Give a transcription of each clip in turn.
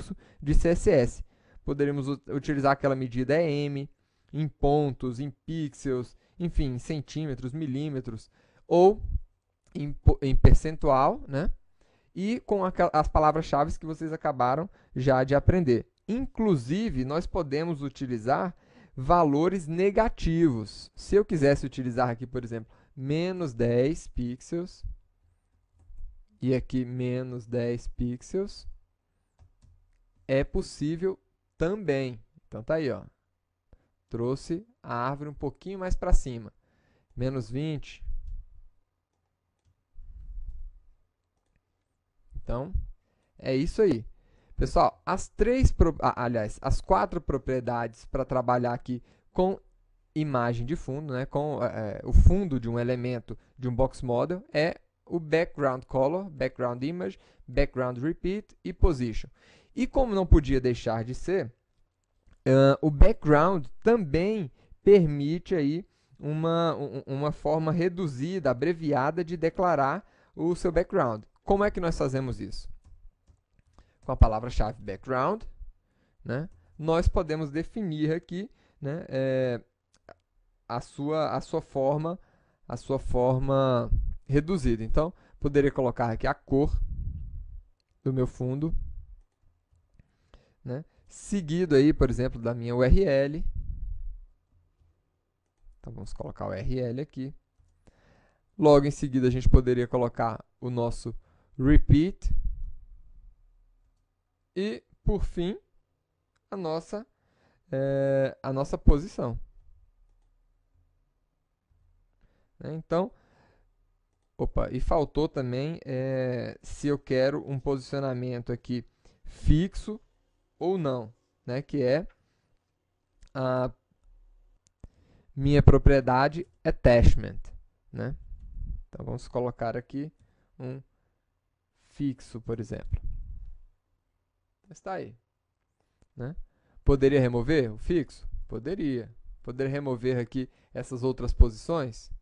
curso de CSS. Poderemos utilizar aquela medida EM em pontos, em pixels, enfim, em centímetros, milímetros, ou em, em percentual, né? E com as palavras-chave que vocês acabaram já de aprender. Inclusive, nós podemos utilizar valores negativos. Se eu quisesse utilizar aqui, por exemplo, menos 10 pixels, e aqui menos 10 pixels, é possível também. Então tá aí, ó. Trouxe a árvore um pouquinho mais para cima. Menos 20. Então, é isso aí. Pessoal, as três, aliás, as quatro propriedades para trabalhar aqui com imagem de fundo, né, com é, é, o fundo de um elemento de um box model é o background color, background image, background repeat e position. E como não podia deixar de ser, uh, o background também permite aí uma, uma forma reduzida, abreviada de declarar o seu background. Como é que nós fazemos isso? Com a palavra-chave background, né, nós podemos definir aqui né, é, a, sua, a sua forma a sua forma reduzida. Então, poderia colocar aqui a cor do meu fundo né? seguido aí, por exemplo, da minha URL. Então vamos colocar o URL aqui. Logo em seguida a gente poderia colocar o nosso repeat. E, por fim, a nossa, é, a nossa posição. Né? Então, opa, e faltou também é, se eu quero um posicionamento aqui fixo ou não, né? Que é a minha propriedade attachment, né? Então vamos colocar aqui um fixo, por exemplo. Está aí, né? Poderia remover o fixo? Poderia. Poderia remover aqui essas outras posições?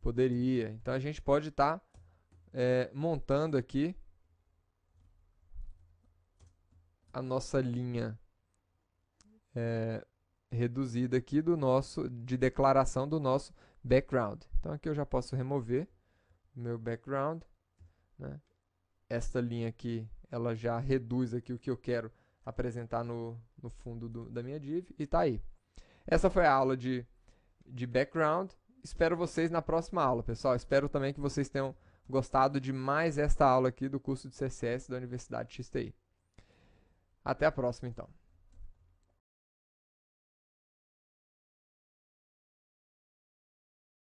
Poderia. Então a gente pode estar tá, é, montando aqui a nossa linha é, reduzida aqui do nosso de declaração do nosso background. Então aqui eu já posso remover o meu background. Né? Esta linha aqui ela já reduz aqui o que eu quero apresentar no, no fundo do, da minha div e tá aí. Essa foi a aula de, de background. Espero vocês na próxima aula, pessoal. Espero também que vocês tenham gostado de mais esta aula aqui do curso de CSS da Universidade XTI. Até a próxima, então.